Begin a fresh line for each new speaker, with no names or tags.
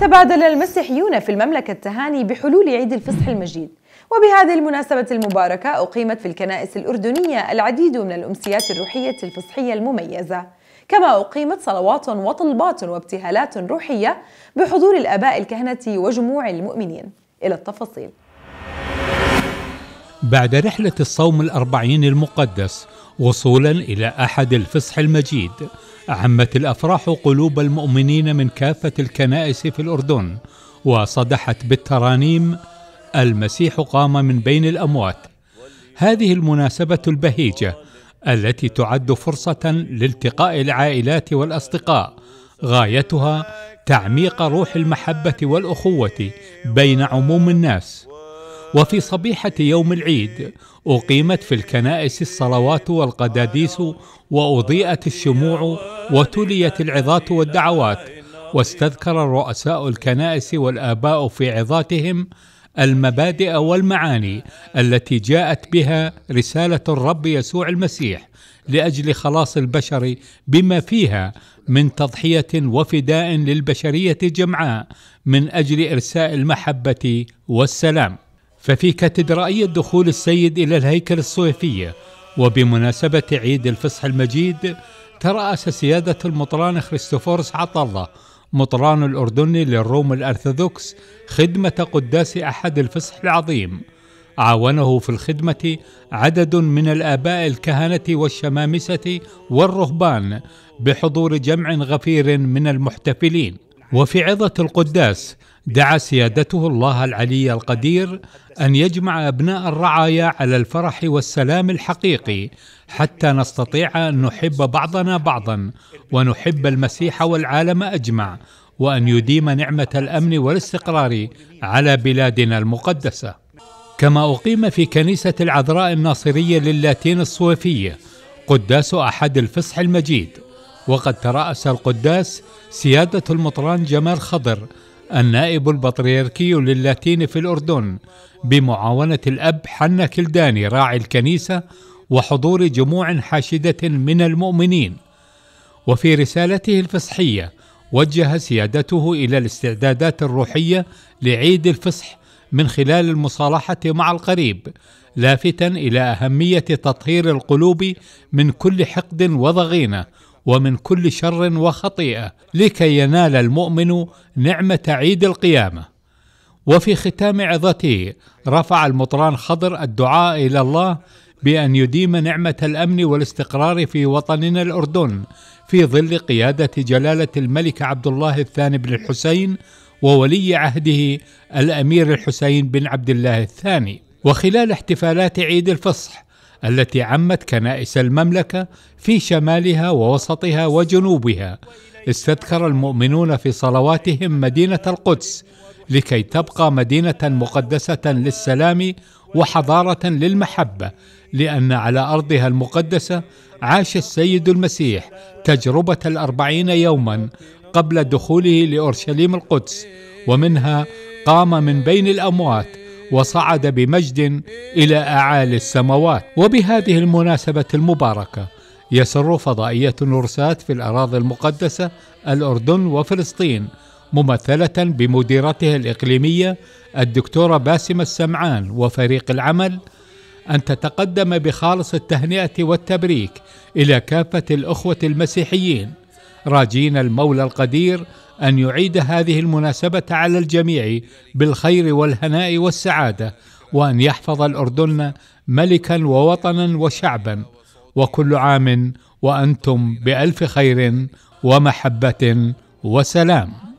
تبادل المسيحيون في المملكة التهاني بحلول عيد الفصح المجيد وبهذه المناسبة المباركة أقيمت في الكنائس الأردنية العديد من الأمسيات الروحية الفصحية المميزة كما أقيمت صلوات وطلبات وابتهالات روحية بحضور الآباء الكهنة وجموع المؤمنين إلى التفاصيل بعد رحلة الصوم الأربعين المقدس وصولا إلى أحد الفصح المجيد عمت الأفراح قلوب المؤمنين من كافة الكنائس في الأردن وصدحت بالترانيم المسيح قام من بين الأموات هذه المناسبة البهيجة التي تعد فرصة لالتقاء العائلات والأصدقاء غايتها تعميق روح المحبة والأخوة بين عموم الناس وفي صبيحة يوم العيد أقيمت في الكنائس الصلوات والقداديس وأضيئت الشموع وتليت العظات والدعوات واستذكر رؤساء الكنائس والآباء في عظاتهم المبادئ والمعاني التي جاءت بها رسالة الرب يسوع المسيح لأجل خلاص البشر بما فيها من تضحية وفداء للبشرية جمعاء من أجل إرساء المحبة والسلام ففي كاتدرائية دخول السيد إلى الهيكل الصيفية وبمناسبة عيد الفصح المجيد ترأس سيادة المطران خريستوفورس عطلة مطران الأردني للروم الأرثوذكس خدمة قداس أحد الفصح العظيم عاونه في الخدمة عدد من الآباء الكهنة والشمامسة والرهبان بحضور جمع غفير من المحتفلين وفي عظة القداس دعا سيادته الله العلي القدير ان يجمع ابناء الرعايا على الفرح والسلام الحقيقي حتى نستطيع ان نحب بعضنا بعضا ونحب المسيح والعالم اجمع وان يديم نعمه الامن والاستقرار على بلادنا المقدسه كما اقيم في كنيسه العذراء الناصريه للاتين الصوفيه قداس احد الفصح المجيد وقد تراس القداس سياده المطران جمال خضر النائب البطريركي للاتين في الأردن بمعاونة الأب حنا كلداني راعي الكنيسة وحضور جموع حاشدة من المؤمنين وفي رسالته الفصحية وجه سيادته إلى الاستعدادات الروحية لعيد الفصح من خلال المصالحة مع القريب لافتا إلى أهمية تطهير القلوب من كل حقد وضغينة ومن كل شر وخطيئه لكي ينال المؤمن نعمه عيد القيامه وفي ختام عظته رفع المطران خضر الدعاء الى الله بان يديم نعمه الامن والاستقرار في وطننا الاردن في ظل قياده جلاله الملك عبد الله الثاني بن الحسين وولي عهده الامير الحسين بن عبد الله الثاني وخلال احتفالات عيد الفصح التي عمت كنائس المملكه في شمالها ووسطها وجنوبها استذكر المؤمنون في صلواتهم مدينه القدس لكي تبقى مدينه مقدسه للسلام وحضاره للمحبه لان على ارضها المقدسه عاش السيد المسيح تجربه الاربعين يوما قبل دخوله لاورشليم القدس ومنها قام من بين الاموات وصعد بمجد إلى أعالي السماوات وبهذه المناسبة المباركة يسر فضائية نورسات في الأراضي المقدسة الأردن وفلسطين ممثلة بمديرتها الإقليمية الدكتورة باسمة السمعان وفريق العمل أن تتقدم بخالص التهنئة والتبريك إلى كافة الأخوة المسيحيين راجين المولى القدير أن يعيد هذه المناسبة على الجميع بالخير والهناء والسعادة وأن يحفظ الأردن ملكا ووطنا وشعبا وكل عام وأنتم بألف خير ومحبة وسلام